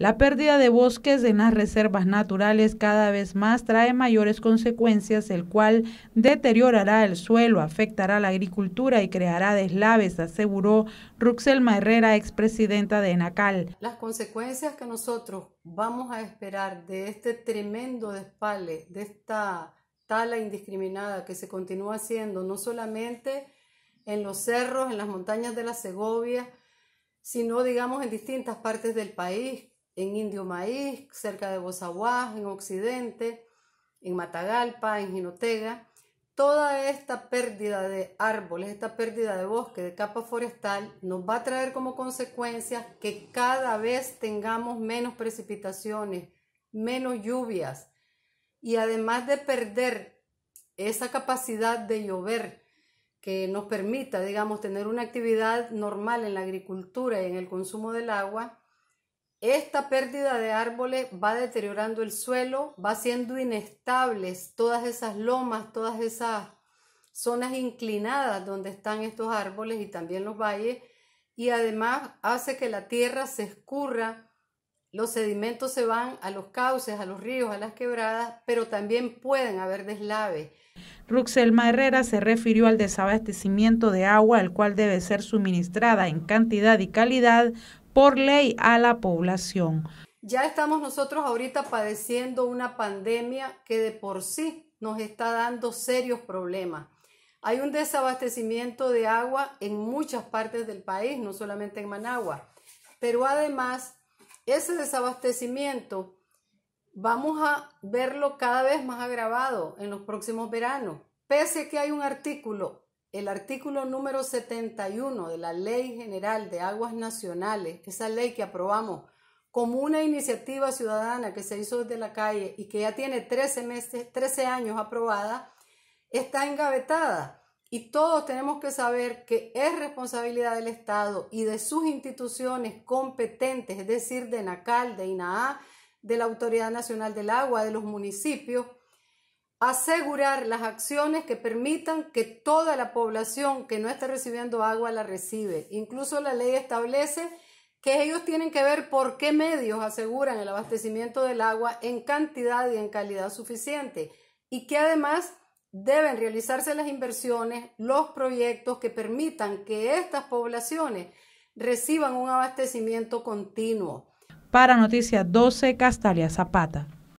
La pérdida de bosques en las reservas naturales cada vez más trae mayores consecuencias, el cual deteriorará el suelo, afectará la agricultura y creará deslaves, aseguró Ruxelma Herrera, expresidenta de ENACAL. Las consecuencias que nosotros vamos a esperar de este tremendo despale, de esta tala indiscriminada que se continúa haciendo, no solamente en los cerros, en las montañas de la Segovia, sino digamos en distintas partes del país, en Indio Maíz, cerca de Bozaguas, en Occidente, en Matagalpa, en Jinotega. Toda esta pérdida de árboles, esta pérdida de bosque, de capa forestal, nos va a traer como consecuencia que cada vez tengamos menos precipitaciones, menos lluvias y además de perder esa capacidad de llover que nos permita, digamos, tener una actividad normal en la agricultura y en el consumo del agua, esta pérdida de árboles va deteriorando el suelo, va siendo inestables todas esas lomas, todas esas zonas inclinadas donde están estos árboles y también los valles, y además hace que la tierra se escurra, los sedimentos se van a los cauces, a los ríos, a las quebradas, pero también pueden haber deslaves. Ruxelma Herrera se refirió al desabastecimiento de agua, el cual debe ser suministrada en cantidad y calidad por ley a la población. Ya estamos nosotros ahorita padeciendo una pandemia que de por sí nos está dando serios problemas. Hay un desabastecimiento de agua en muchas partes del país, no solamente en Managua, pero además ese desabastecimiento vamos a verlo cada vez más agravado en los próximos veranos, pese a que hay un artículo el artículo número 71 de la Ley General de Aguas Nacionales, esa ley que aprobamos como una iniciativa ciudadana que se hizo desde la calle y que ya tiene 13, meses, 13 años aprobada, está engavetada. Y todos tenemos que saber que es responsabilidad del Estado y de sus instituciones competentes, es decir, de NACAL, de INAA, de la Autoridad Nacional del Agua, de los municipios, asegurar las acciones que permitan que toda la población que no está recibiendo agua la recibe. Incluso la ley establece que ellos tienen que ver por qué medios aseguran el abastecimiento del agua en cantidad y en calidad suficiente y que además deben realizarse las inversiones, los proyectos que permitan que estas poblaciones reciban un abastecimiento continuo. Para Noticias 12, Castalia Zapata.